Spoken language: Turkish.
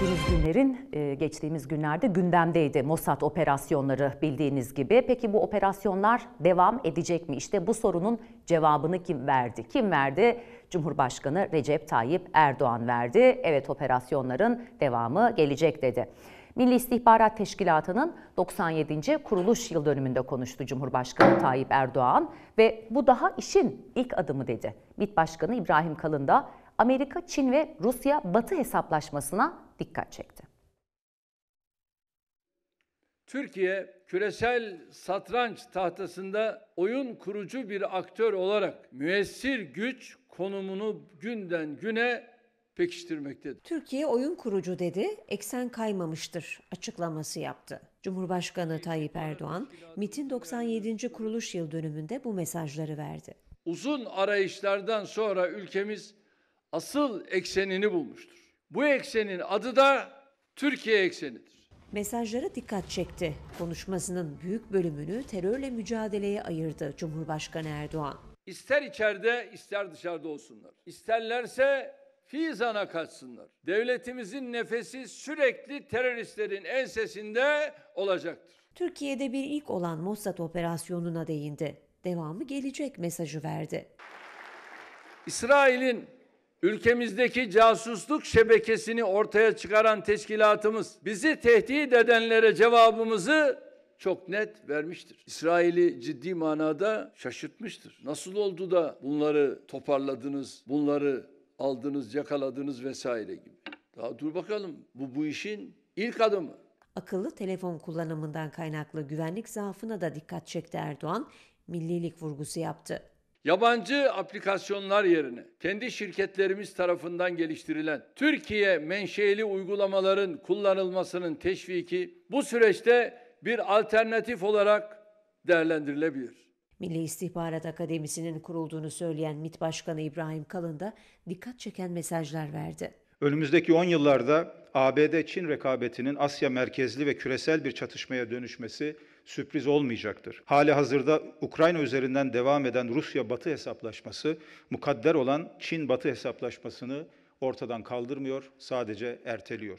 geçtiğimiz günlerin, e, geçtiğimiz günlerde gündemdeydi Mossad operasyonları bildiğiniz gibi. Peki bu operasyonlar devam edecek mi? İşte bu sorunun cevabını kim verdi? Kim verdi? Cumhurbaşkanı Recep Tayyip Erdoğan verdi. Evet operasyonların devamı gelecek dedi. Milli İstihbarat Teşkilatı'nın 97. kuruluş yıl dönümünde konuştu Cumhurbaşkanı Tayyip Erdoğan ve bu daha işin ilk adımı dedi. MİT Başkanı İbrahim Kalın da Amerika, Çin ve Rusya Batı hesaplaşmasına dikkat çekti. Türkiye küresel satranç tahtasında oyun kurucu bir aktör olarak müessir güç konumunu günden güne pekiştirmektedir. Türkiye oyun kurucu dedi, eksen kaymamıştır açıklaması yaptı. Cumhurbaşkanı Tayyip Erdoğan, MIT'in 97. kuruluş yıl dönümünde bu mesajları verdi. Uzun arayışlardan sonra ülkemiz asıl eksenini bulmuştur. Bu eksenin adı da Türkiye eksenidir. Mesajlara dikkat çekti. Konuşmasının büyük bölümünü terörle mücadeleye ayırdı Cumhurbaşkanı Erdoğan. İster içeride ister dışarıda olsunlar. İsterlerse Fizan'a kaçsınlar. Devletimizin nefesi sürekli teröristlerin ensesinde olacaktır. Türkiye'de bir ilk olan Mossad operasyonuna değindi. Devamı gelecek mesajı verdi. İsrail'in Ülkemizdeki casusluk şebekesini ortaya çıkaran teşkilatımız bizi tehdit edenlere cevabımızı çok net vermiştir. İsrail'i ciddi manada şaşırtmıştır. Nasıl oldu da bunları toparladınız, bunları aldınız, yakaladınız vesaire gibi. Daha dur bakalım. Bu bu işin ilk adımı. Akıllı telefon kullanımından kaynaklı güvenlik zaafına da dikkat çekti Erdoğan, millilik vurgusu yaptı. Yabancı aplikasyonlar yerine kendi şirketlerimiz tarafından geliştirilen Türkiye menşeli uygulamaların kullanılmasının teşviki bu süreçte bir alternatif olarak değerlendirilebilir. Milli İstihbarat Akademisi'nin kurulduğunu söyleyen MİT Başkanı İbrahim Kalın da dikkat çeken mesajlar verdi. Önümüzdeki 10 yıllarda ABD-Çin rekabetinin Asya merkezli ve küresel bir çatışmaya dönüşmesi sürpriz olmayacaktır. Hali hazırda Ukrayna üzerinden devam eden Rusya-Batı hesaplaşması, mukadder olan Çin-Batı hesaplaşmasını ortadan kaldırmıyor, sadece erteliyor.